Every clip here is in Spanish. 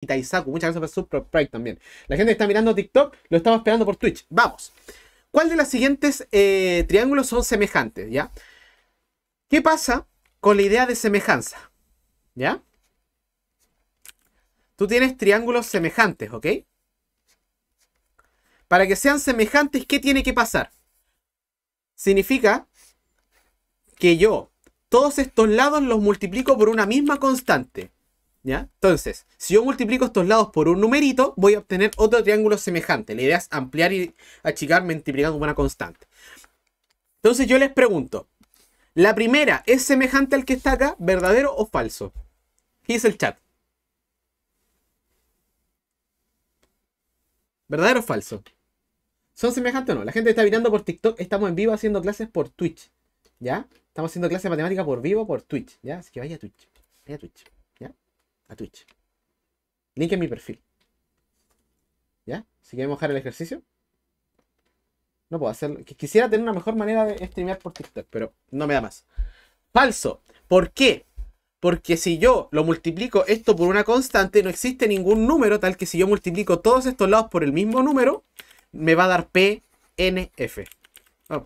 y Taisaku. Muchas gracias por su Pride también. La gente que está mirando TikTok lo estamos esperando por Twitch. Vamos. ¿Cuál de las siguientes eh, triángulos son semejantes? ¿Ya? ¿Qué pasa con la idea de semejanza? ¿Ya? Tú tienes triángulos semejantes, ¿ok? Para que sean semejantes, ¿qué tiene que pasar? Significa que yo todos estos lados los multiplico por una misma constante. ¿Ya? Entonces, si yo multiplico estos lados por un numerito, voy a obtener otro triángulo semejante. La idea es ampliar y achicar multiplicando una constante. Entonces yo les pregunto, ¿la primera es semejante al que está acá, verdadero o falso? Y dice el chat? ¿Verdadero o falso? ¿Son semejantes o no? La gente está mirando por TikTok, estamos en vivo haciendo clases por Twitch, ¿ya? Estamos haciendo clases de matemática por vivo por Twitch, ¿ya? Así que vaya a Twitch, vaya a Twitch a Twitch. Link en mi perfil. ¿Ya? Si quieren mojar el ejercicio. No puedo hacerlo. Quisiera tener una mejor manera de streamear por TikTok, pero no me da más. Falso. ¿Por qué? Porque si yo lo multiplico esto por una constante, no existe ningún número tal que si yo multiplico todos estos lados por el mismo número, me va a dar PNF.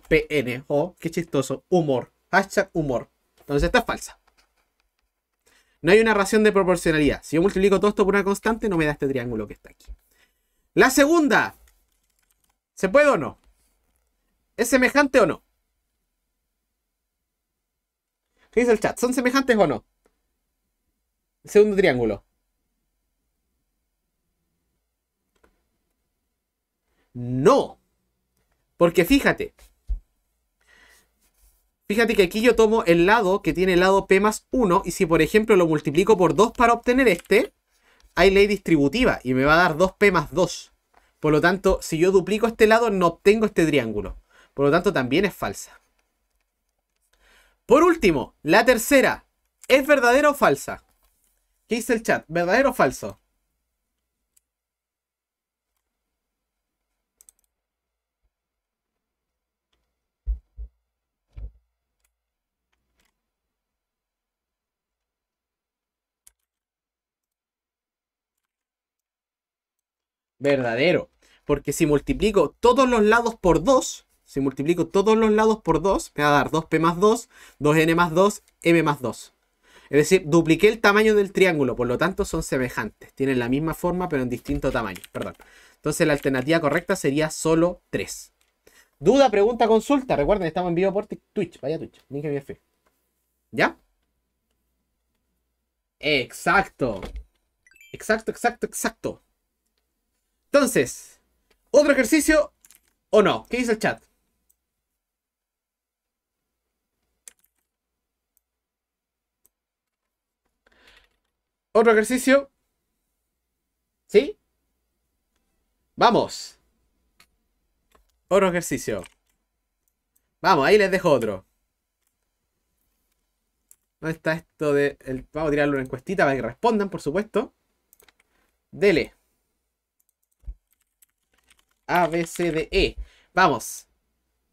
PN. Oh, qué chistoso. Humor. Hashtag humor. Entonces esta es falsa. No hay una ración de proporcionalidad. Si yo multiplico todo esto por una constante, no me da este triángulo que está aquí. La segunda. ¿Se puede o no? ¿Es semejante o no? ¿Qué dice el chat? ¿Son semejantes o no? segundo triángulo. No. Porque fíjate, Fíjate que aquí yo tomo el lado que tiene el lado P más 1 y si por ejemplo lo multiplico por 2 para obtener este, hay ley distributiva y me va a dar 2P más 2. Por lo tanto, si yo duplico este lado no obtengo este triángulo. Por lo tanto, también es falsa. Por último, la tercera. ¿Es verdadera o falsa? ¿Qué dice el chat? ¿Verdadero o falso? verdadero. Porque si multiplico todos los lados por 2, si multiplico todos los lados por 2, me va a dar 2p más 2, 2n más 2, m más 2. Es decir, dupliqué el tamaño del triángulo, por lo tanto son semejantes. Tienen la misma forma, pero en distinto tamaño. Perdón. Entonces la alternativa correcta sería solo 3. Duda, pregunta, consulta. Recuerden, estamos en vivo por Twitch. Vaya Twitch. BF. ¿Ya? Exacto. Exacto, exacto, exacto. Entonces, ¿otro ejercicio o no? ¿Qué dice el chat? ¿Otro ejercicio? ¿Sí? Vamos. Otro ejercicio. Vamos, ahí les dejo otro. ¿Dónde está esto de...? El... Vamos a tirarle una encuestita para que respondan, por supuesto. Dele. A, B, e. Vamos.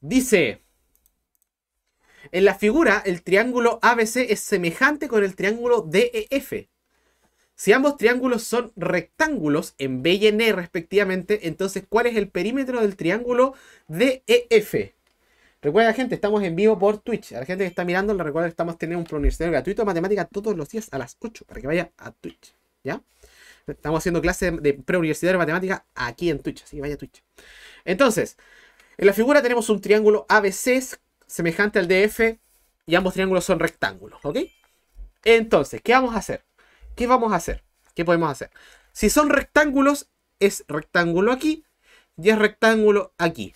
Dice. En la figura, el triángulo ABC es semejante con el triángulo DEF. Si ambos triángulos son rectángulos en B y en E respectivamente, entonces ¿cuál es el perímetro del triángulo DEF? Recuerda, gente, estamos en vivo por Twitch. A la gente que está mirando, le recuerdo que estamos teniendo un pronunciador gratuito de matemática todos los días a las 8 para que vaya a Twitch. ¿Ya? Estamos haciendo clases de preuniversidad de matemática aquí en Twitch, así que vaya Twitch. Entonces, en la figura tenemos un triángulo ABC semejante al DF y ambos triángulos son rectángulos, ¿ok? Entonces, ¿qué vamos a hacer? ¿Qué vamos a hacer? ¿Qué podemos hacer? Si son rectángulos, es rectángulo aquí y es rectángulo aquí.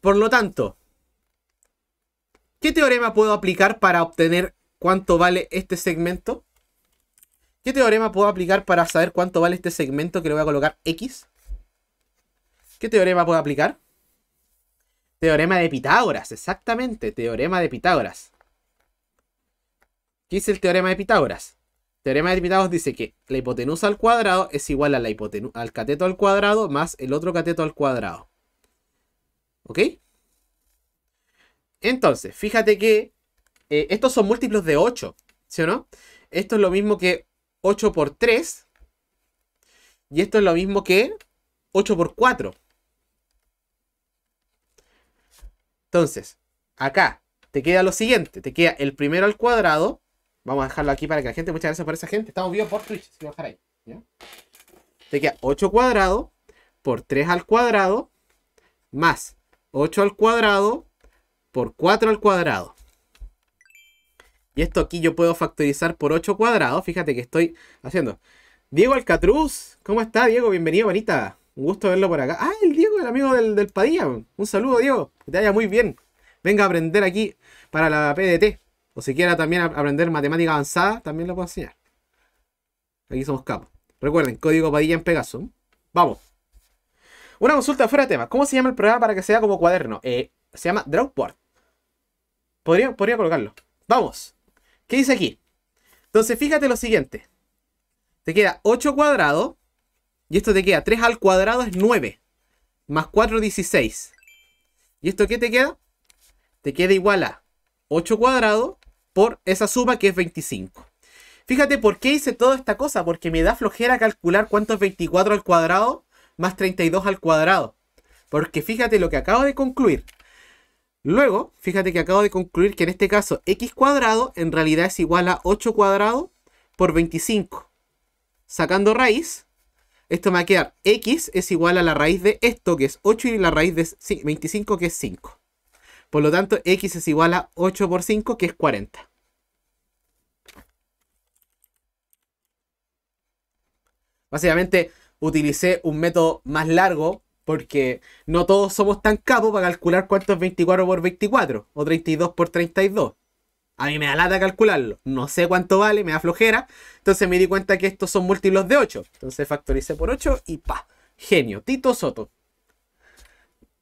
Por lo tanto, ¿qué teorema puedo aplicar para obtener cuánto vale este segmento? ¿Qué teorema puedo aplicar para saber cuánto vale este segmento que le voy a colocar X? ¿Qué teorema puedo aplicar? Teorema de Pitágoras, exactamente, teorema de Pitágoras. ¿Qué es el teorema de Pitágoras? teorema de Pitágoras dice que la hipotenusa al cuadrado es igual a la al cateto al cuadrado más el otro cateto al cuadrado. ¿Ok? Entonces, fíjate que eh, estos son múltiplos de 8, ¿sí o no? Esto es lo mismo que 8 por 3. Y esto es lo mismo que 8 por 4. Entonces, acá te queda lo siguiente. Te queda el primero al cuadrado. Vamos a dejarlo aquí para que la gente... Muchas gracias por esa gente. Estamos vivos por Twitch. ahí. Te queda 8 cuadrado por 3 al cuadrado. Más 8 al cuadrado por 4 al cuadrado. Y esto aquí yo puedo factorizar por 8 cuadrados. Fíjate que estoy haciendo. Diego Alcatruz, ¿cómo está Diego? Bienvenido, bonita. Un gusto verlo por acá. Ah, el Diego, el amigo del, del Padilla. Un saludo, Diego. Que te vaya muy bien. Venga a aprender aquí para la PDT. O si quiera también aprender matemática avanzada, también lo puedo enseñar. Aquí somos capos. Recuerden, código Padilla en Pegaso. Vamos. Una consulta fuera de tema. ¿Cómo se llama el programa para que sea como cuaderno? Eh, se llama Drawboard. Podría, podría colocarlo. Vamos. ¿Qué dice aquí? Entonces, fíjate lo siguiente. Te queda 8 cuadrado. Y esto te queda 3 al cuadrado es 9. Más 4, 16. ¿Y esto qué te queda? Te queda igual a 8 cuadrado por esa suma que es 25. Fíjate por qué hice toda esta cosa. Porque me da flojera calcular cuánto es 24 al cuadrado más 32 al cuadrado. Porque fíjate lo que acabo de concluir. Luego, fíjate que acabo de concluir que en este caso x cuadrado en realidad es igual a 8 cuadrado por 25. Sacando raíz, esto me va a quedar x es igual a la raíz de esto que es 8 y la raíz de 25 que es 5. Por lo tanto, x es igual a 8 por 5 que es 40. Básicamente utilicé un método más largo porque no todos somos tan capos para calcular cuánto es 24 por 24 o 32 por 32. A mí me da lata calcularlo. No sé cuánto vale, me da flojera. Entonces me di cuenta que estos son múltiplos de 8. Entonces factoricé por 8 y pa. Genio. Tito Soto.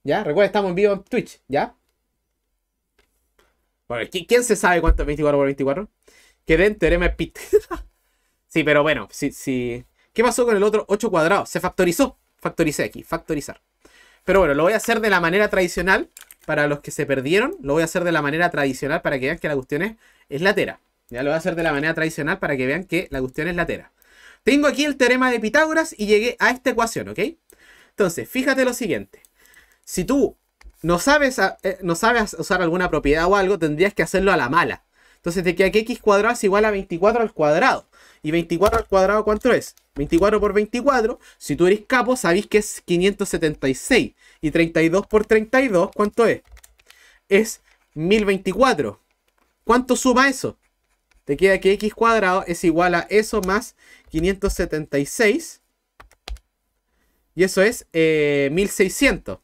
¿Ya? Recuerda, estamos en vivo en Twitch. ¿Ya? Bueno, ¿quién se sabe cuánto es 24 por 24? Que den teorema sí, pero bueno, sí, sí. ¿Qué pasó con el otro 8 cuadrado? Se factorizó factoricé aquí, factorizar. Pero bueno, lo voy a hacer de la manera tradicional. Para los que se perdieron, lo voy a hacer de la manera tradicional para que vean que la cuestión es, es latera. Ya lo voy a hacer de la manera tradicional para que vean que la cuestión es latera. Tengo aquí el teorema de Pitágoras y llegué a esta ecuación, ¿ok? Entonces, fíjate lo siguiente. Si tú no sabes, ah, eh, no sabes usar alguna propiedad o algo, tendrías que hacerlo a la mala. Entonces de queda que x cuadrado es igual a 24 al cuadrado y 24 al cuadrado, ¿cuánto es? 24 por 24, si tú eres capo, sabéis que es 576. Y 32 por 32, ¿cuánto es? Es 1024. ¿Cuánto suma eso? Te queda que x cuadrado es igual a eso más 576. Y eso es 1600. Eh,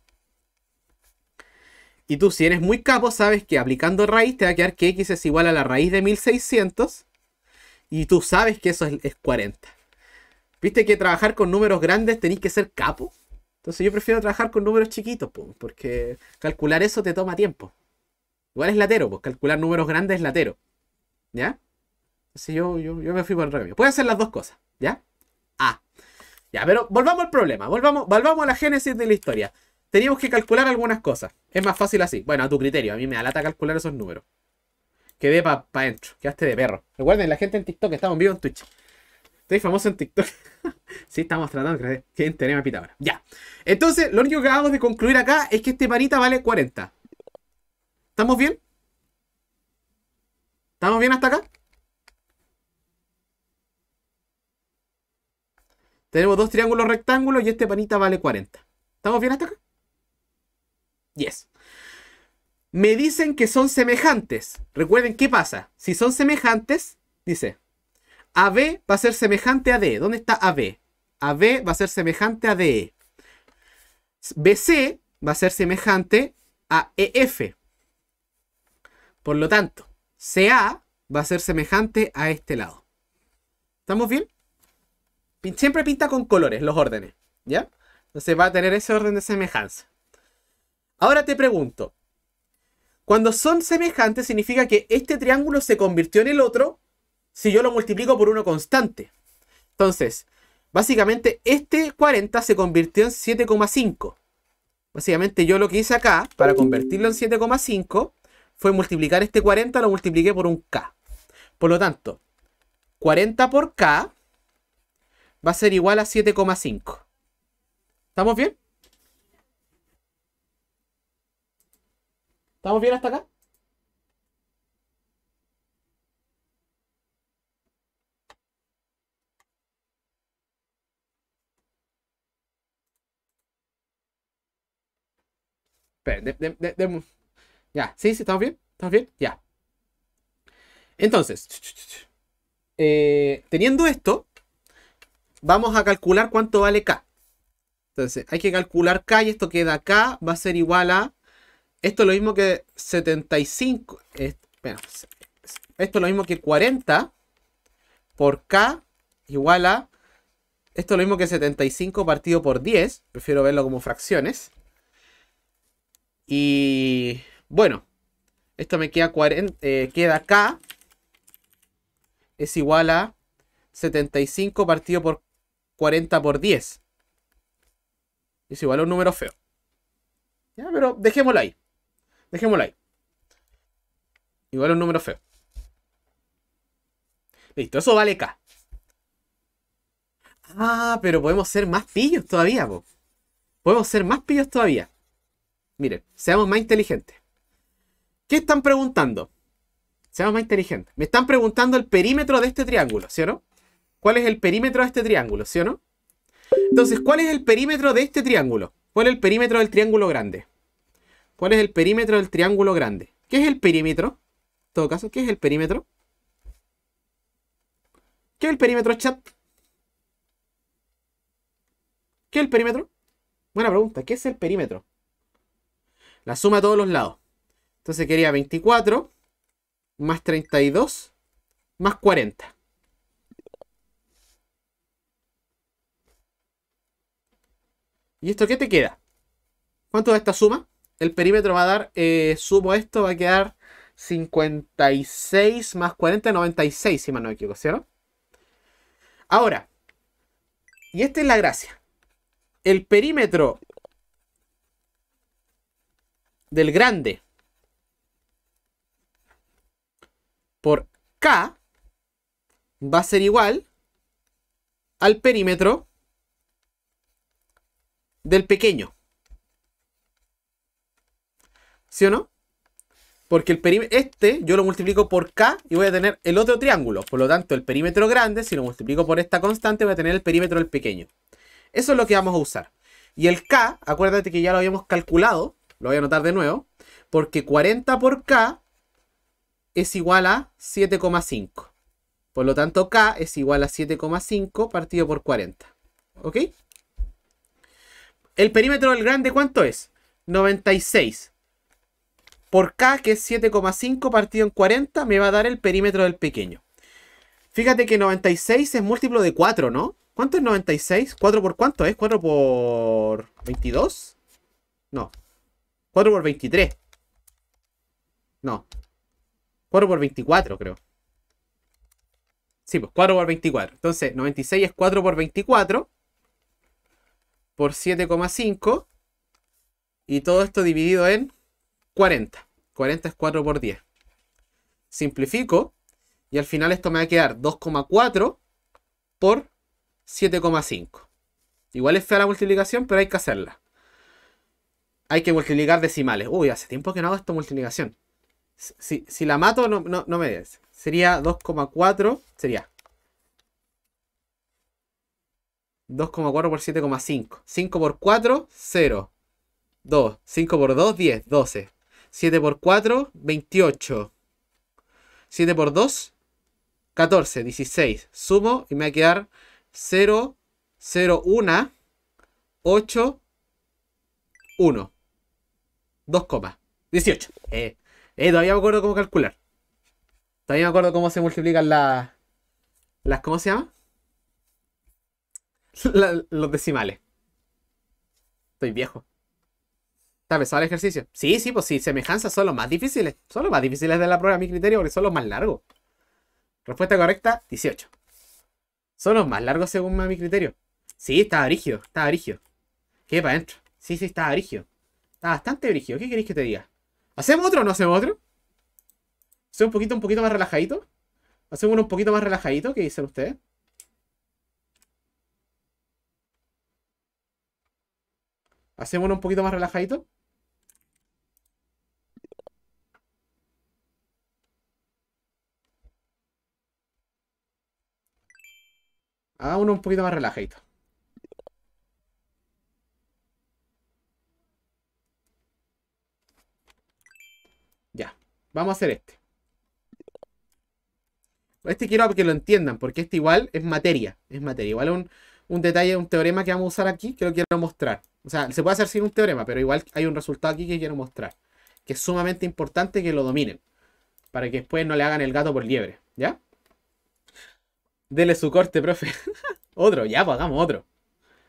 y tú, si eres muy capo, sabes que aplicando raíz te va a quedar que x es igual a la raíz de 1600 y tú sabes que eso es, 40. Viste que trabajar con números grandes tenéis que ser capo. Entonces yo prefiero trabajar con números chiquitos, porque calcular eso te toma tiempo. Igual es latero, pues calcular números grandes es latero. ¿Ya? Así yo, yo, me fui por el remedio. Pueden ser las dos cosas, ¿ya? Ah. Ya, pero volvamos al problema. Volvamos, volvamos a la génesis de la historia. Teníamos que calcular algunas cosas. Es más fácil así. Bueno, a tu criterio. A mí me alata calcular esos números. Quedé para adentro. Quedaste de perro. Recuerden, la gente en TikTok, estamos vivos vivo en Twitch. Estoy famoso en TikTok. sí, estamos tratando de que tenemos pita ahora. Ya. Entonces, lo único que acabamos de concluir acá es que este panita vale 40. ¿Estamos bien? ¿Estamos bien hasta acá? Tenemos dos triángulos rectángulos y este panita vale 40. ¿Estamos bien hasta acá? Yes me dicen que son semejantes. Recuerden qué pasa. Si son semejantes, dice, AB va a ser semejante a D. ¿Dónde está AB? AB va a ser semejante a DE. BC va a ser semejante a EF. Por lo tanto, CA va a ser semejante a este lado. ¿Estamos bien? Siempre pinta con colores los órdenes, ¿ya? Entonces va a tener ese orden de semejanza. Ahora te pregunto, cuando son semejantes significa que este triángulo se convirtió en el otro si yo lo multiplico por uno constante. Entonces, básicamente este 40 se convirtió en 7,5. Básicamente yo lo que hice acá, para convertirlo en 7,5, fue multiplicar este 40, lo multipliqué por un K. Por lo tanto, 40 por K va a ser igual a 7,5. ¿Estamos bien? ¿Estamos bien hasta acá? Espera, de, ya, sí, sí, estamos bien, estamos bien, ya. Entonces, eh, teniendo esto, vamos a calcular cuánto vale K. Entonces, hay que calcular K y esto queda K va a ser igual a esto es lo mismo que 75. esto es lo mismo que 40 por K igual a. Esto es lo mismo que 75 partido por 10. Prefiero verlo como fracciones. Y bueno, esto me queda, 40, eh, queda K es igual a 75 partido por 40 por 10. Es igual a un número feo. pero dejémoslo ahí. Dejémoslo ahí. Igual un número feo. Listo, eso vale K. Ah, pero podemos ser más pillos todavía, Podemos ser más pillos todavía. Miren, seamos más inteligentes. ¿Qué están preguntando? Seamos más inteligentes. Me están preguntando el perímetro de este triángulo, ¿sí o no? ¿Cuál es el perímetro de este triángulo, sí o no? Entonces, ¿cuál es el perímetro de este triángulo? ¿Cuál es el perímetro del triángulo grande? ¿Cuál es el perímetro del triángulo grande? ¿Qué es el perímetro? En todo caso, ¿qué es el perímetro? ¿Qué es el perímetro, chat? ¿Qué es el perímetro? Buena pregunta. ¿Qué es el perímetro? La suma de todos los lados. Entonces quería 24 más 32 más 40. ¿Y esto qué te queda? ¿Cuánto da esta suma? el perímetro va a dar, eh, sumo esto, va a quedar 56 más 40, 96, si más no me equivoco, ¿cierto? Ahora, y esta es la gracia. El perímetro del grande por K va a ser igual al perímetro del pequeño. ¿Sí o no? Porque el perímetro, este yo lo multiplico por K y voy a tener el otro triángulo. Por lo tanto, el perímetro grande, si lo multiplico por esta constante, voy a tener el perímetro del pequeño. Eso es lo que vamos a usar. Y el K, acuérdate que ya lo habíamos calculado, lo voy a anotar de nuevo, porque 40 por K es igual a 7,5. Por lo tanto, K es igual a 7,5 partido por 40. ¿Ok? El perímetro del grande, ¿cuánto es? 96 por K, que es 7,5 partido en 40, me va a dar el perímetro del pequeño. Fíjate que 96 es múltiplo de 4, ¿no? ¿Cuánto es 96? ¿4 por cuánto es? ¿4 por 22? No. 4 por 23. No. 4 por 24, creo. Sí, pues 4 por 24. Entonces, 96 es 4 por 24. Por 7,5. Y todo esto dividido en 40. 40 es 4 por 10. Simplifico y al final esto me va a quedar 2,4 por 7,5. Igual es fea la multiplicación, pero hay que hacerla. Hay que multiplicar decimales. Uy, hace tiempo que no hago esta multiplicación. Si, la mato, no, no me des. Sería 2,4. Sería 2,4 por 7,5. 5 por 4, 0. 2. 5 por 2, 10. 12. 7 por 4, 28. 7 por 2, 14, 16. Sumo y me va a quedar 0, 0, 1, 8, 1. 2 comas. 18. Eh, todavía me acuerdo cómo calcular. Todavía me acuerdo cómo se multiplican las... las ¿Cómo se llama? los decimales. Estoy viejo pesado el ejercicio? Sí, sí, pues sí, semejanzas son los más difíciles. Son los más difíciles de la prueba a mi criterio porque son los más largos. Respuesta correcta, 18. Son los más largos según mi criterio. Sí, está abrigio está abrigio ¿Qué para adentro? Sí, sí, está abrigio Está bastante abrigio ¿Qué queréis que te diga? ¿Hacemos otro o no hacemos otro? soy un poquito, un poquito más relajadito? ¿Hacemos uno un poquito más relajadito? ¿Qué dicen ustedes? ¿Hacemos uno un poquito más relajadito? a uno un poquito más relajadito. Ya, vamos a hacer este. Este quiero que lo entiendan, porque este igual es materia. Es materia. Igual un, un detalle, un teorema que vamos a usar aquí, que lo quiero mostrar. O sea, se puede hacer sin un teorema, pero igual hay un resultado aquí que quiero mostrar. Que es sumamente importante que lo dominen. Para que después no le hagan el gato por liebre. ¿Ya? Dele su corte, profe. otro, ya, pues hagamos otro.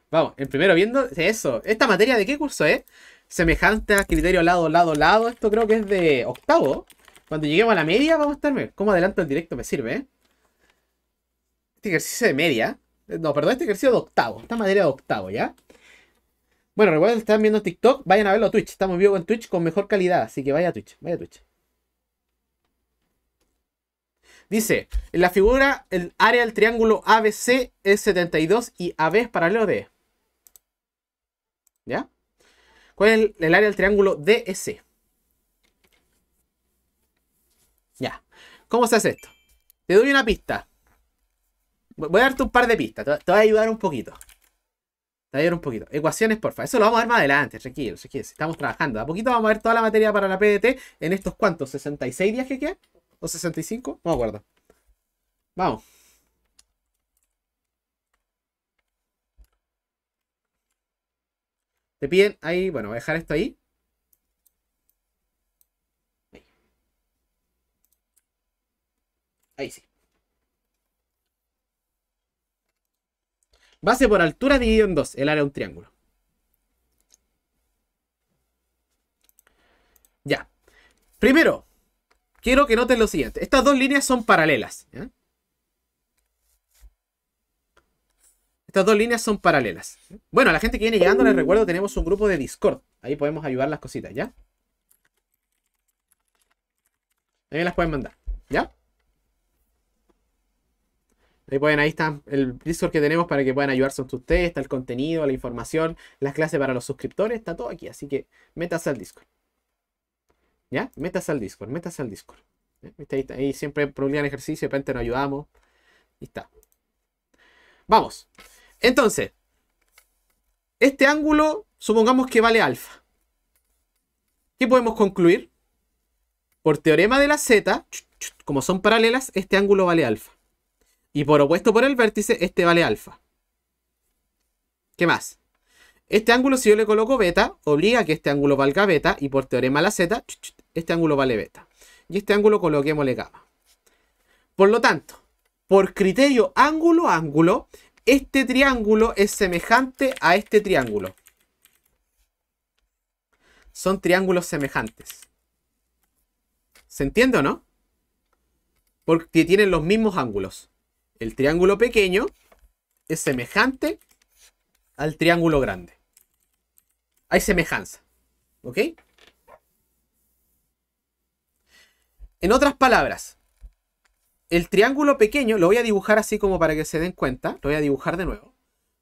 Vamos, el primero viendo eso. ¿Esta materia de qué curso es? Semejante a criterio lado, lado, lado. Esto creo que es de octavo. Cuando lleguemos a la media vamos a estarme. ¿Cómo adelanto el directo me sirve, ¿eh? Este ejercicio de media. No, perdón, este ejercicio de octavo. Esta materia de octavo, ¿ya? Bueno, recuerden que están viendo TikTok, vayan a verlo a Twitch. Estamos vivo en Twitch con mejor calidad, así que vaya a Twitch, vaya a Twitch. Dice, en la figura, el área del triángulo ABC es 72 y AB es paralelo de E. ¿Ya? ¿Cuál es el, área del triángulo DEC? Ya. ¿Cómo se hace esto? Te doy una pista. Voy a darte un par de pistas. Te, va voy a ayudar un poquito. Te voy a ayudar un poquito. Ecuaciones, por favor. Eso lo vamos a ver más adelante. Tranquilo, tranquilo. Estamos trabajando. A poquito vamos a ver toda la materia para la PDT en estos cuantos, 66 días que quedan. ¿O 65? No me acuerdo. Vamos. Te piden ahí, bueno, voy a dejar esto ahí. Ahí, sí. Base por altura dividido en dos. El área de un triángulo. Ya. Primero, quiero que noten lo siguiente. Estas dos líneas son paralelas. Estas dos líneas son paralelas. Bueno, a la gente que viene llegando, les recuerdo, tenemos un grupo de Discord. Ahí podemos ayudar las cositas, ¿ya? Ahí las pueden mandar, ¿ya? Ahí pueden, ahí está el Discord que tenemos para que puedan ayudarse entre ustedes. Está el contenido, la información, las clases para los suscriptores, está todo aquí. Así que métase al Discord. ¿Ya? Métase al Discord, metas al Discord. Ahí, siempre siempre publican ejercicio, de repente nos ayudamos. Y está. Vamos. Entonces, este ángulo, supongamos que vale alfa. ¿Qué podemos concluir? Por teorema de la z, como son paralelas, este ángulo vale alfa. Y por opuesto por el vértice, este vale alfa. ¿Qué más? Este ángulo, si yo le coloco beta, obliga a que este ángulo valga beta y por teorema la z, este ángulo vale beta. Y este ángulo coloquémosle gamma. Por lo tanto, por criterio ángulo-ángulo, este triángulo es semejante a este triángulo. Son triángulos semejantes. ¿Se entiende o no? Porque tienen los mismos ángulos. El triángulo pequeño es semejante al triángulo grande hay semejanza. ¿Ok? En otras palabras, el triángulo pequeño lo voy a dibujar así como para que se den cuenta. Lo voy a dibujar de nuevo.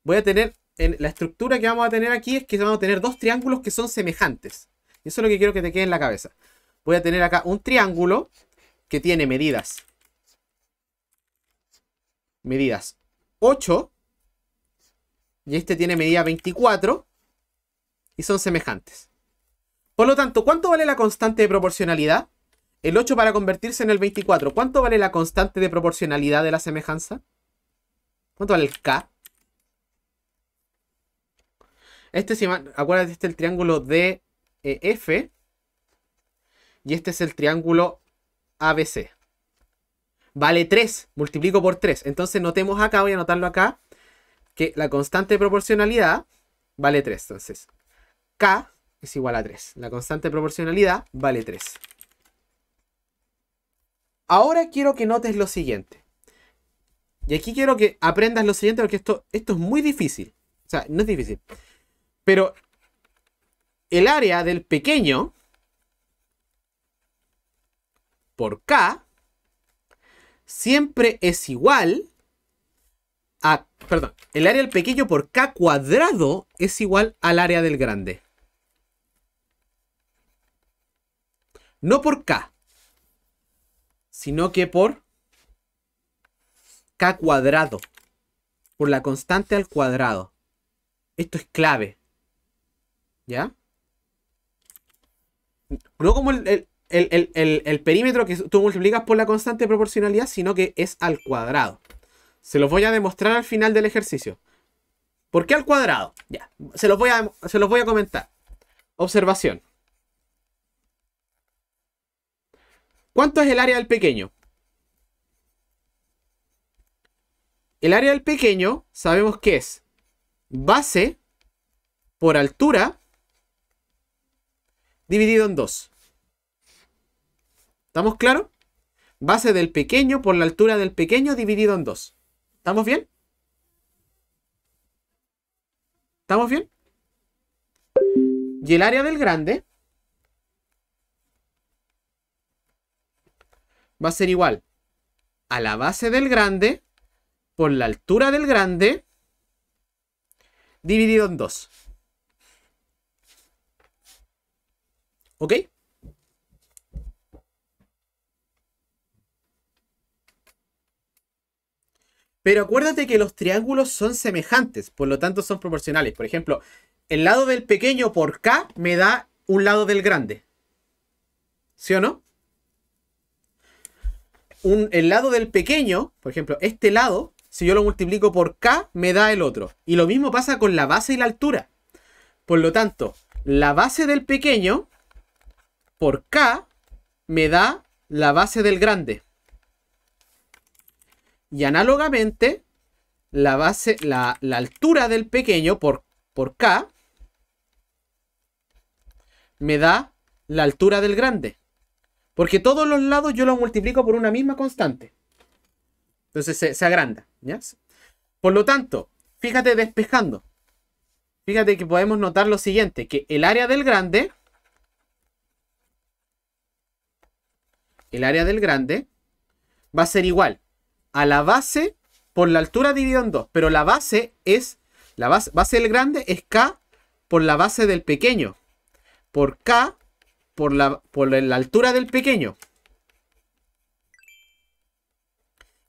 Voy a tener, en la estructura que vamos a tener aquí es que vamos a tener dos triángulos que son semejantes. Y eso es lo que quiero que te quede en la cabeza. Voy a tener acá un triángulo que tiene medidas. Medidas 8. Y este tiene medida 24 y son semejantes. Por lo tanto, ¿cuánto vale la constante de proporcionalidad? El 8 para convertirse en el 24. ¿Cuánto vale la constante de proporcionalidad de la semejanza? ¿Cuánto vale el K? Este, acuérdate, este es el triángulo DEF. Eh, y este es el triángulo ABC. Vale 3, multiplico por 3. Entonces notemos acá, voy a anotarlo acá, que la constante de proporcionalidad vale 3. Entonces, K es igual a 3. La constante de proporcionalidad vale 3. Ahora quiero que notes lo siguiente. Y aquí quiero que aprendas lo siguiente porque esto, esto es muy difícil. O sea, no es difícil. Pero el área del pequeño por K siempre es igual a... Perdón, el área del pequeño por K cuadrado es igual al área del grande. No por K, sino que por K cuadrado. Por la constante al cuadrado. Esto es clave. ¿Ya? No como el, perímetro que tú multiplicas por la constante de proporcionalidad, sino que es al cuadrado. Se los voy a demostrar al final del ejercicio. ¿Por qué al cuadrado? Ya, se los voy se los voy a comentar. Observación. ¿Cuánto es el área del pequeño? El área del pequeño sabemos que es base por altura dividido en 2. ¿Estamos claros? Base del pequeño por la altura del pequeño dividido en 2. ¿Estamos bien? ¿Estamos bien? Y el área del grande va a ser igual a la base del grande por la altura del grande dividido en 2. ¿Ok? Pero acuérdate que los triángulos son semejantes, por lo tanto son proporcionales. Por ejemplo, el lado del pequeño por K me da un lado del grande. ¿Sí o no? el lado del pequeño, por ejemplo, este lado, si yo lo multiplico por k, me da el otro. Y lo mismo pasa con la base y la altura. Por lo tanto, la base del pequeño por k me da la base del grande. Y análogamente, la base, la, la altura del pequeño por, por k me da la altura del grande. Porque todos los lados yo los multiplico por una misma constante. Entonces se, agranda. ¿ya? Por lo tanto, fíjate despejando. Fíjate que podemos notar lo siguiente, que el área del grande, el área del grande va a ser igual a la base por la altura dividido en 2, pero la base es, la base del grande es K por la base del pequeño, por K por la, la altura del pequeño.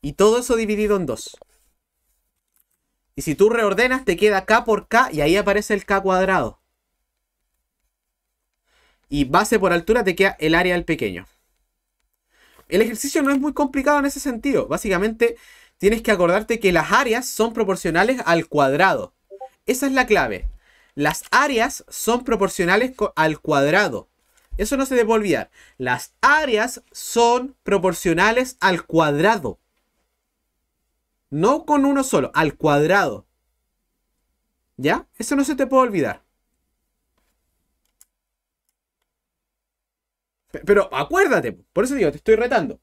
Y todo eso dividido en dos. Y si tú reordenas, te queda K por K y ahí aparece el K cuadrado. Y base por altura te queda el área del pequeño. El ejercicio no es muy complicado en ese sentido. Básicamente, tienes que acordarte que las áreas son proporcionales al cuadrado. Esa es la clave. Las áreas son proporcionales al cuadrado. Eso no se debe olvidar. Las áreas son proporcionales al cuadrado. No con uno solo, al cuadrado. ¿Ya? Eso no se te puede olvidar. Pero acuérdate, por eso digo, te estoy retando.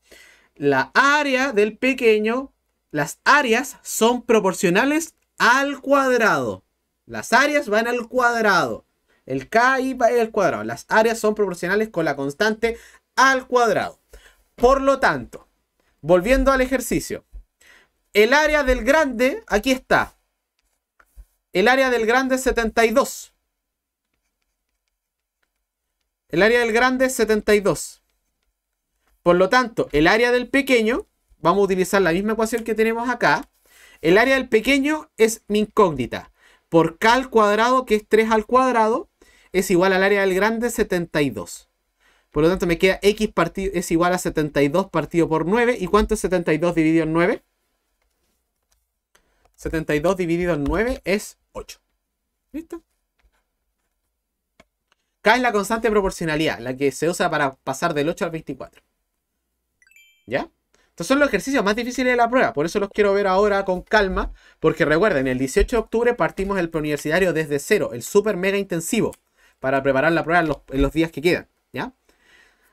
La área del pequeño, las áreas son proporcionales al cuadrado. Las áreas van al cuadrado. El K y el cuadrado. Las áreas son proporcionales con la constante al cuadrado. Por lo tanto, volviendo al ejercicio, el área del grande, aquí está. El área del grande es 72. El área del grande es 72. Por lo tanto, el área del pequeño, vamos a utilizar la misma ecuación que tenemos acá. El área del pequeño es mi incógnita. Por k al cuadrado, que es 3 al cuadrado, es igual al área del grande 72. Por lo tanto, me queda x partido es igual a 72 partido por 9. ¿Y cuánto es 72 dividido en 9? 72 dividido en 9 es 8. ¿Listo? K es la constante de proporcionalidad, la que se usa para pasar del 8 al 24. ¿Ya? Estos son los ejercicios más difíciles de la prueba, por eso los quiero ver ahora con calma, porque recuerden, el 18 de octubre partimos el preuniversitario desde cero, el super mega intensivo para preparar la prueba en los, días que quedan, ¿ya?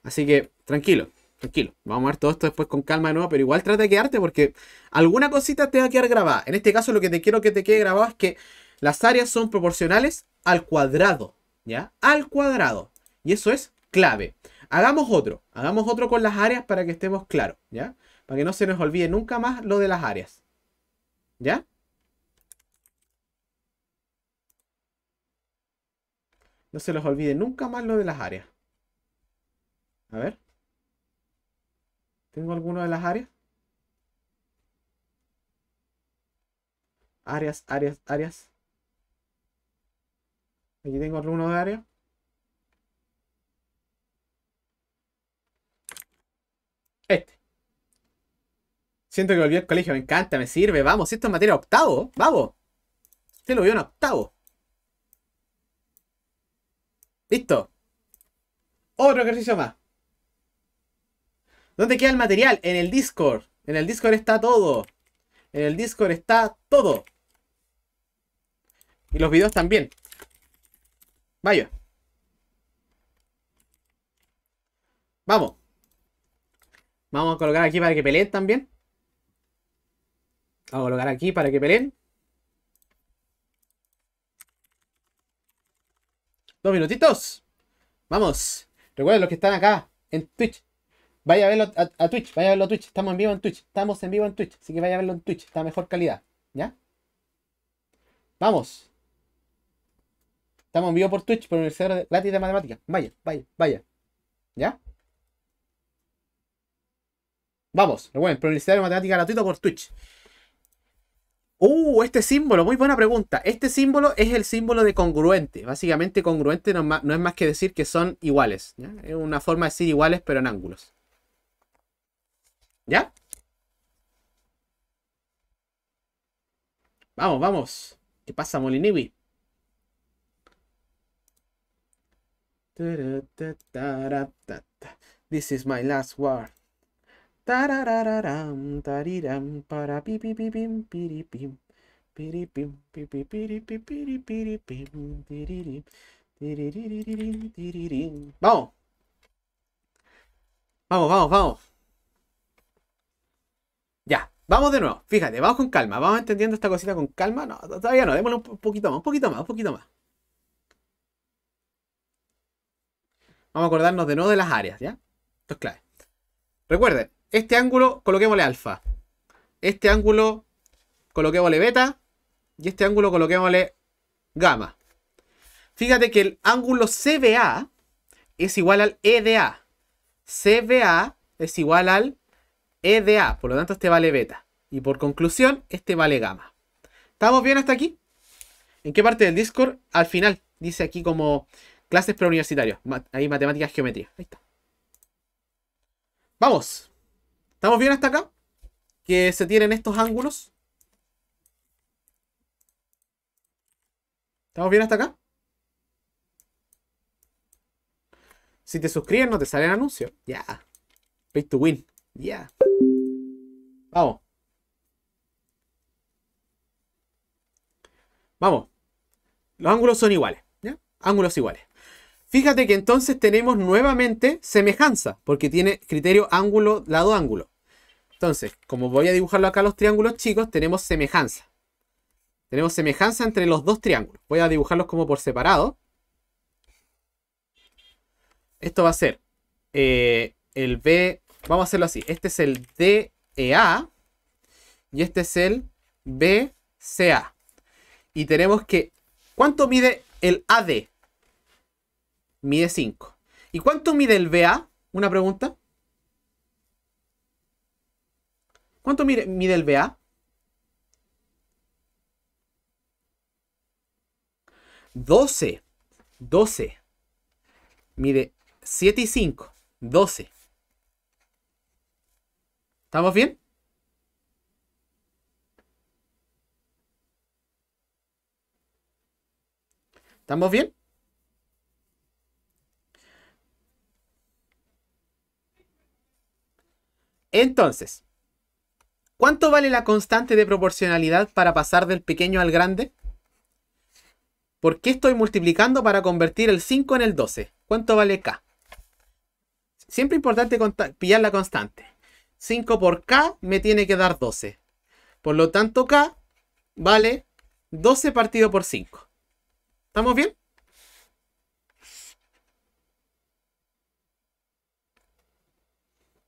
Así que, tranquilo, tranquilo. Vamos a ver todo esto después con calma de nuevo, pero igual trata de quedarte porque alguna cosita te va a quedar grabada. En este caso, lo que te quiero que te quede grabado es que las áreas son proporcionales al cuadrado, ¿ya? Al cuadrado. Y eso es clave. Hagamos otro, hagamos otro con las áreas para que estemos claros, ¿ya? Para que no se nos olvide nunca más lo de las áreas. ¿Ya? No se los olvide nunca más lo de las áreas. A ver. ¿Tengo alguno de las áreas? Áreas, áreas, áreas. Aquí tengo alguno de áreas Este. Siento que volví al colegio, me encanta, me sirve. Vamos, esto es materia octavo, vamos. Este lo vio en octavo. Listo. Otro ejercicio más. ¿Dónde queda el material? En el Discord. En el Discord está todo. En el Discord está todo. Y los videos también. Vaya. Vamos. Vamos a colocar aquí para que peleen también. Vamos a colocar aquí para que peleen. dos minutitos. Vamos. Recuerden los que están acá en Twitch. Vaya a verlo a, Twitch, vaya a verlo a Twitch. Estamos en vivo en Twitch. Estamos en vivo en Twitch. Así que vaya a verlo en Twitch. Está mejor calidad. ¿Ya? Vamos. Estamos en vivo por Twitch, por Universidad Gratis de Matemáticas. Vaya, vaya, vaya. ¿Ya? Vamos, recuerden, Universidad de Matemática gratuito por Twitch. Uh, este símbolo, muy buena pregunta. Este símbolo es el símbolo de congruente. Básicamente congruente no, es más que decir que son iguales. Es una forma de decir iguales pero en ángulos. ¿Ya? Vamos, vamos. ¿Qué pasa, Molinibi? This is my last word para piripim, ¡Vamos! Vamos, vamos, vamos. Ya, vamos de nuevo. Fíjate, vamos con calma. Vamos entendiendo esta cosita con calma. No, todavía no. Démosle un poquito más, un poquito más, un poquito más. Vamos a acordarnos de nuevo de las áreas, ¿ya? Esto es clave. Recuerden, este ángulo, coloquémosle alfa. Este ángulo, coloquémosle beta. Y este ángulo, coloquémosle gamma. Fíjate que el ángulo CBA es igual al EDA. CBA es igual al EDA. Por lo tanto, este vale beta. Y por conclusión, este vale gamma. ¿Estamos bien hasta aquí? ¿En qué parte del Discord? Al final. Dice aquí como clases preuniversitarias. Ahí matemáticas, geometría. Ahí está. Vamos. ¿Estamos bien hasta acá? Que se tienen estos ángulos. ¿Estamos bien hasta acá? Si te suscribes no te sale el anuncio. Ya. Yeah. Pay to win. Ya. Yeah. Vamos. Vamos. Los ángulos son iguales. ¿ya? Ángulos iguales. Fíjate que entonces tenemos nuevamente semejanza, porque tiene criterio ángulo, lado, ángulo. Entonces, como voy a dibujarlo acá los triángulos chicos, tenemos semejanza. Tenemos semejanza entre los dos triángulos. Voy a dibujarlos como por separado. Esto va a ser eh, el B, vamos a hacerlo así. Este es el DEA y este es el BCA. Y tenemos que, ¿cuánto mide el AD? mide 5. ¿Y cuánto mide el VA? Una pregunta. ¿Cuánto mide, mide el VA? 12. 12. Mide 7 y 5. 12. ¿Estamos bien? ¿Estamos bien? Entonces, ¿cuánto vale la constante de proporcionalidad para pasar del pequeño al grande? ¿Por qué estoy multiplicando para convertir el 5 en el 12? ¿Cuánto vale K? Siempre importante pillar la constante. 5 por K me tiene que dar 12. Por lo tanto, K vale 12 partido por 5. ¿Estamos bien?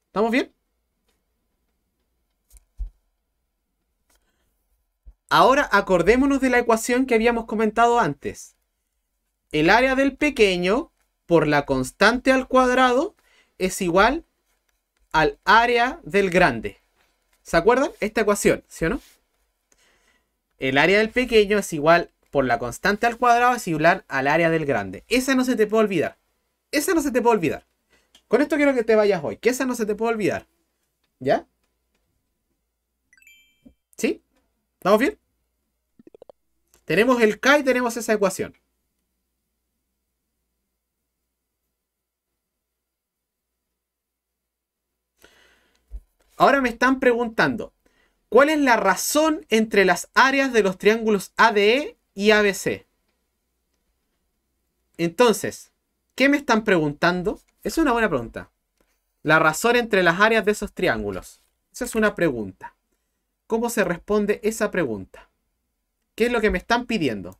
¿Estamos bien? Ahora acordémonos de la ecuación que habíamos comentado antes. El área del pequeño por la constante al cuadrado es igual al área del grande. ¿Se acuerdan? Esta ecuación, ¿sí o no? El área del pequeño es igual por la constante al cuadrado es igual al área del grande. Esa no se te puede olvidar. Esa no se te puede olvidar. Con esto quiero que te vayas hoy, que esa no se te puede olvidar. ¿Ya? ¿Sí? ¿Estamos bien? Tenemos el K y tenemos esa ecuación. Ahora me están preguntando, ¿cuál es la razón entre las áreas de los triángulos ADE y ABC? Entonces, ¿qué me están preguntando? Es una buena pregunta. La razón entre las áreas de esos triángulos. Esa es una pregunta. ¿Cómo se responde esa pregunta? ¿Qué es lo que me están pidiendo?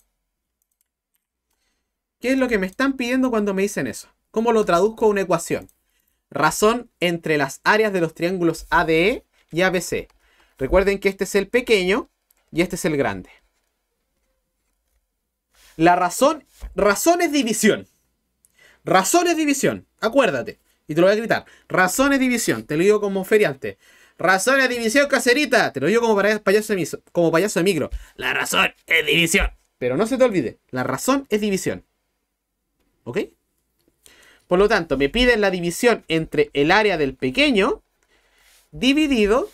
¿Qué es lo que me están pidiendo cuando me dicen eso? ¿Cómo lo traduzco a una ecuación? Razón entre las áreas de los triángulos ADE y ABC. Recuerden que este es el pequeño y este es el grande. La razón, razón es división. Razón es división, acuérdate. Y te lo voy a gritar. Razón es división, te lo digo como feriante. Razón es división caserita. Te lo digo como payaso, de como payaso micro. La razón es división. Pero no se te olvide, la razón es división. ¿Ok? Por lo tanto, me piden la división entre el área del pequeño dividido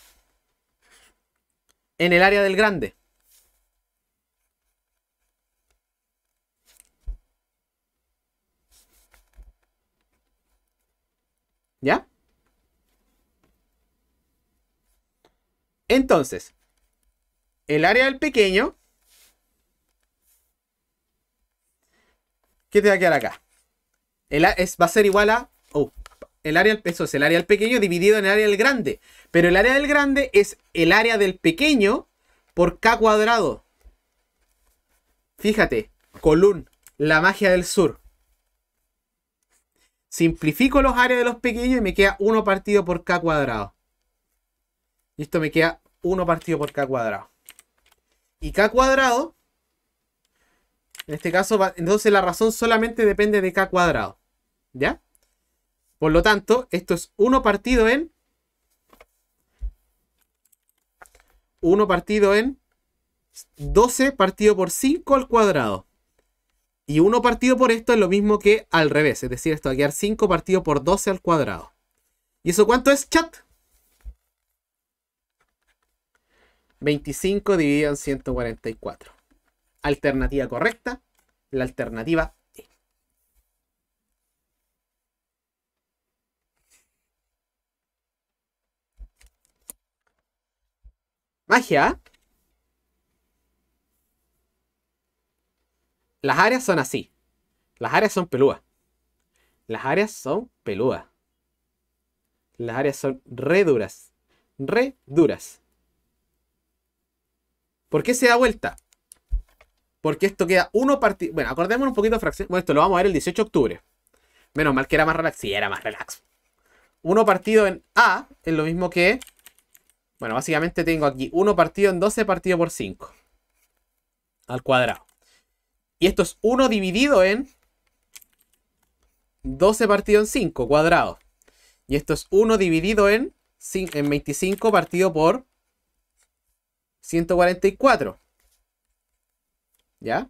en el área del grande. ¿Ya? Entonces, el área del pequeño. ¿Qué te va a quedar acá? es, va a ser igual a. Oh, el área del peso es el área del pequeño dividido en el área del grande. Pero el área del grande es el área del pequeño por k cuadrado. Fíjate, Column, la magia del sur. Simplifico los áreas de los pequeños y me queda 1 partido por k cuadrado. Y esto me queda 1 partido por k cuadrado. Y k cuadrado, en este caso, entonces la razón solamente depende de k cuadrado. ¿Ya? Por lo tanto, esto es 1 partido en 1 partido en 12 partido por 5 al cuadrado. Y 1 partido por esto es lo mismo que al revés. Es decir, esto va a quedar 5 partido por 12 al cuadrado. ¿Y eso cuánto es, chat? 25 dividido en 144. Alternativa correcta, la alternativa E. Magia. Las áreas son así. Las áreas son peludas. Las áreas son peludas. Las áreas son re duras. Re duras. ¿Por qué se da vuelta? Porque esto queda uno partido. Bueno, acordémonos un poquito de fracción. Bueno, esto lo vamos a ver el 18 de octubre. Menos mal que era más relax. Sí, era más relax. Uno partido en A es lo mismo que. Bueno, básicamente tengo aquí uno partido en 12 partido por 5. Al cuadrado. Y esto es 1 dividido en 12 partido en 5 cuadrado. Y esto es 1 dividido en, en 25 partido por 144. ¿Ya?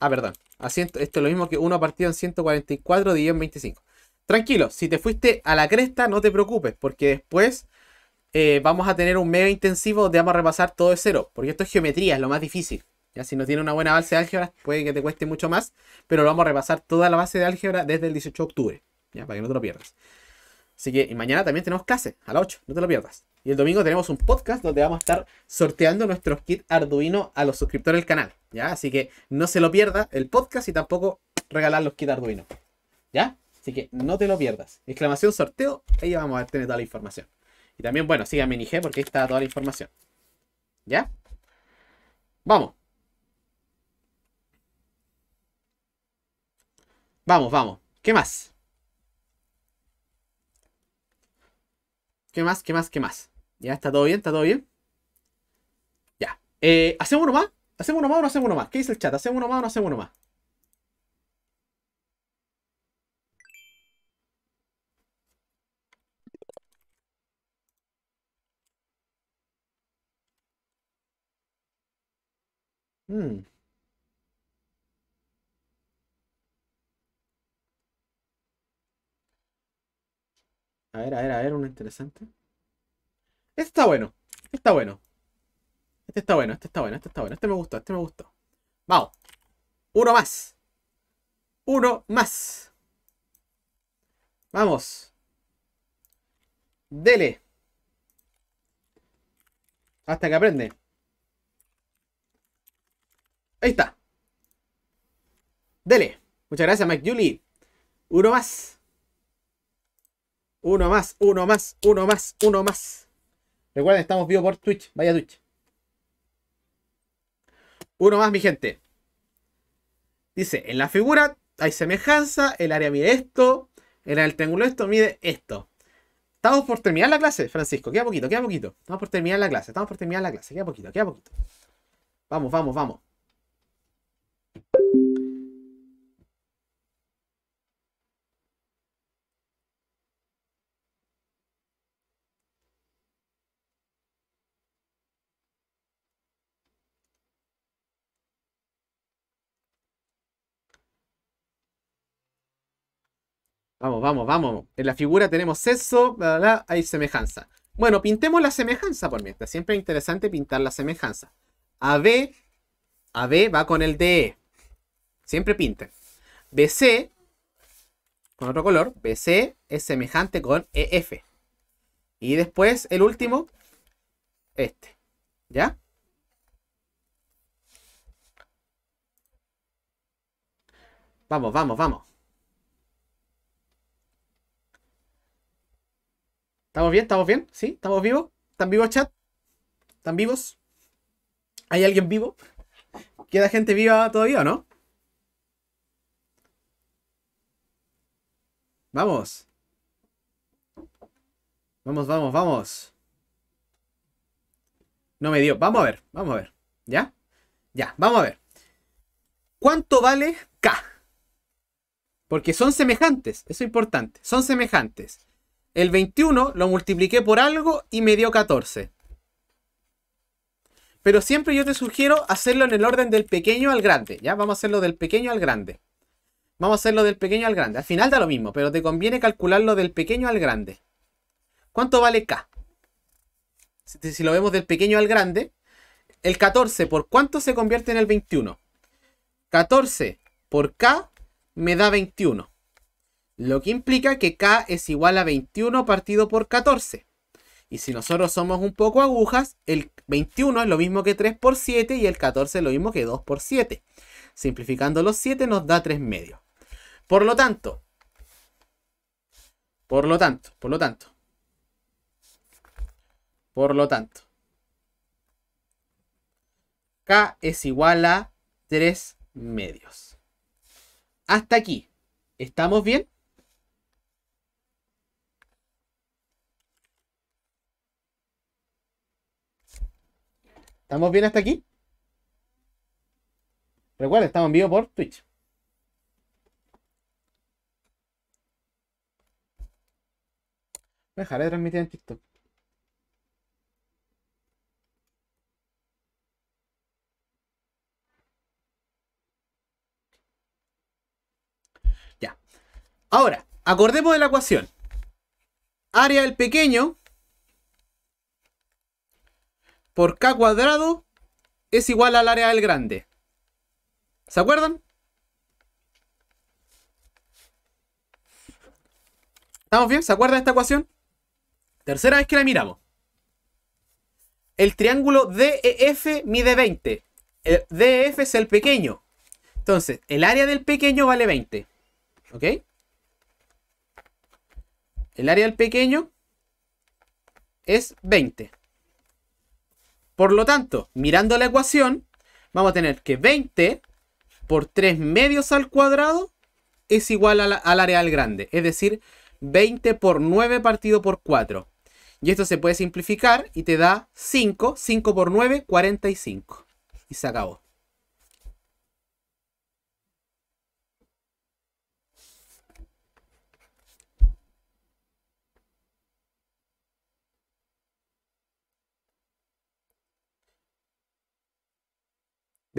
Ah, perdón. A esto es lo mismo que uno partido en 144 dividido en 25. Tranquilo, si te fuiste a la cresta, no te preocupes, porque después eh, vamos a tener un medio intensivo donde vamos a repasar todo de cero, porque esto es geometría, es lo más difícil. Ya si no tiene una buena base de álgebra, puede que te cueste mucho más, pero lo vamos a repasar toda la base de álgebra desde el 18 de octubre, ya para que no te lo pierdas. Así que mañana también tenemos clase a las 8, no te lo pierdas. Y el domingo tenemos un podcast donde vamos a estar sorteando nuestros kits Arduino a los suscriptores del canal, ¿ya? Así que no se lo pierda el podcast y tampoco regalar los kits Arduino, ¿ya? Así que no te lo pierdas. Exclamación sorteo, ahí vamos a tener toda la información. Y también, bueno, síganme en IG porque ahí está toda la información. ¿Ya? Vamos. Vamos, vamos. ¿Qué más? ¿Qué más? ¿Qué más? ¿Qué más? ¿Ya está todo bien? ¿Está todo bien? Ya. Eh, ¿Hacemos uno más? ¿Hacemos uno más o no hacemos uno más? ¿Qué dice el chat? ¿Hacemos uno más o no hacemos uno más? Hmm. A ver, a ver, a ver, uno interesante. Este está bueno. Este está bueno. Este está bueno, este está bueno, este está bueno. Este me gusta, este me gustó. Vamos. Uno más. Uno más. Vamos. Dele. Hasta que aprende. Ahí está. Dele. Muchas gracias, Mike Julie. Uno más. Uno más, uno más, uno más, uno más. Recuerden, estamos vivo por Twitch. Vaya Twitch. Uno más, mi gente. Dice, en la figura hay semejanza, el área mide esto, el área del triángulo esto mide esto. Estamos por terminar la clase, Francisco. Queda poquito, queda poquito. Estamos por terminar la clase, estamos por terminar la clase. Queda poquito, queda poquito. Vamos, vamos, vamos. Vamos, vamos, vamos. En la figura tenemos eso, hay semejanza. Bueno, pintemos la semejanza por mientras. Siempre es interesante pintar la semejanza. AB, AB va con el DE. Siempre pinten. BC, con otro color, BC es semejante con EF. Y después el último, este. ¿Ya? Vamos, vamos, vamos. ¿Estamos bien? ¿Estamos bien? ¿Sí? ¿Estamos vivos? ¿Están vivos, chat? ¿Están vivos? ¿Hay alguien vivo? ¿Queda gente viva todavía o no? Vamos. Vamos, vamos, vamos. No me dio. Vamos a ver, vamos a ver. ¿Ya? Ya, vamos a ver. ¿Cuánto vale K? Porque son semejantes, eso es importante. Son semejantes. El 21 lo multipliqué por algo y me dio 14. Pero siempre yo te sugiero hacerlo en el orden del pequeño al grande. Ya vamos a hacerlo del pequeño al grande. Vamos a hacerlo del pequeño al grande. Al final da lo mismo, pero te conviene calcularlo del pequeño al grande. ¿Cuánto vale K? Si, lo vemos del pequeño al grande, el 14 por cuánto se convierte en el 21. 14 por K me da 21. Lo que implica que K es igual a 21 partido por 14. Y si nosotros somos un poco agujas, el 21 es lo mismo que 3 por 7 y el 14 es lo mismo que 2 por 7. Simplificando los 7 nos da 3 medios. Por lo tanto, por lo tanto, por lo tanto, por lo tanto, K es igual a 3 medios. Hasta aquí. ¿Estamos bien? ¿Estamos bien hasta aquí? Recuerda, estamos en vivo por Twitch. Dejaré de transmitir en TikTok. Ya. Ahora, acordemos de la ecuación. Área del pequeño por k cuadrado es igual al área del grande. ¿Se acuerdan? ¿Estamos bien? ¿Se acuerdan de esta ecuación? Tercera vez que la miramos. El triángulo DEF mide 20. El DEF es el pequeño. Entonces, el área del pequeño vale 20. ¿Ok? El área del pequeño es 20. Por lo tanto, mirando la ecuación, vamos a tener que 20 por 3 medios al cuadrado es igual al área al grande, es decir, 20 por 9 partido por 4. Y esto se puede simplificar y te da 5, 5 por 9, 45. Y se acabó.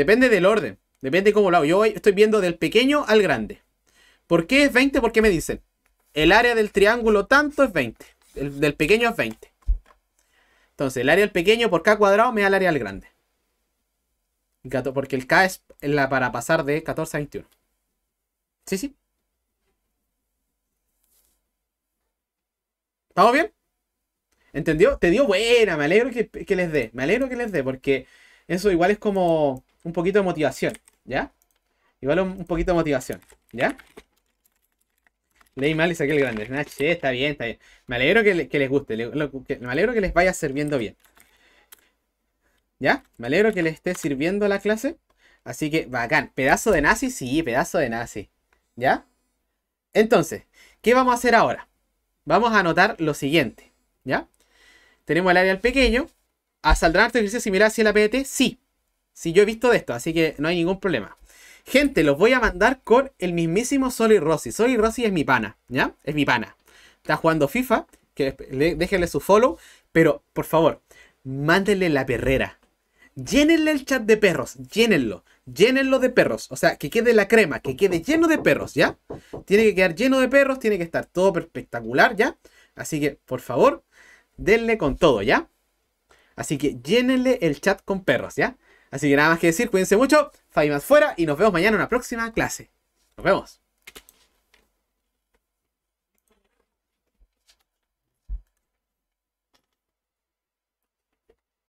Depende del orden. Depende de cómo lo hago. Yo estoy viendo del pequeño al grande. ¿Por qué es 20? Porque me dicen, el área del triángulo tanto es 20. El del pequeño es 20. Entonces, el área del pequeño por k cuadrado me da el área del grande. Porque el k es la para pasar de 14 a 21. ¿Sí, sí? ¿Estamos bien? ¿Entendió? Te dio buena, me alegro que les dé, me alegro que les dé, porque eso igual es como un poquito de motivación, ¿ya? Igual un poquito de motivación, ¿ya? Leí mal y saqué el grande. Ah, está bien, está bien. Me alegro que, les guste. me alegro que les vaya sirviendo bien. ¿Ya? Me alegro que les esté sirviendo la clase. Así que, bacán. Pedazo de nazi, sí, pedazo de nazi. ¿Ya? Entonces, ¿qué vamos a hacer ahora? Vamos a anotar lo siguiente. ¿Ya? Tenemos el área al pequeño. ¿A ah, ¿Saldrán artes similar hacia la PDT? Sí. Si yo he visto de esto, así que no hay ningún problema. Gente, los voy a mandar con el mismísimo Soli Rossi. Soli Rossi es mi pana, ¿ya? Es mi pana. Está jugando FIFA, que déjenle su follow, pero por favor, mándenle la perrera. Llénenle el chat de perros, llénenlo, llénenlo de perros, o sea, que quede la crema, que quede lleno de perros, ¿ya? Tiene que quedar lleno de perros, tiene que estar todo espectacular, ¿ya? Así que, por favor, denle con todo, ¿ya? Así que llénenle el chat con perros, ¿ya? Así que nada más que decir, cuídense mucho, más fuera y nos vemos mañana en una próxima clase. Nos vemos.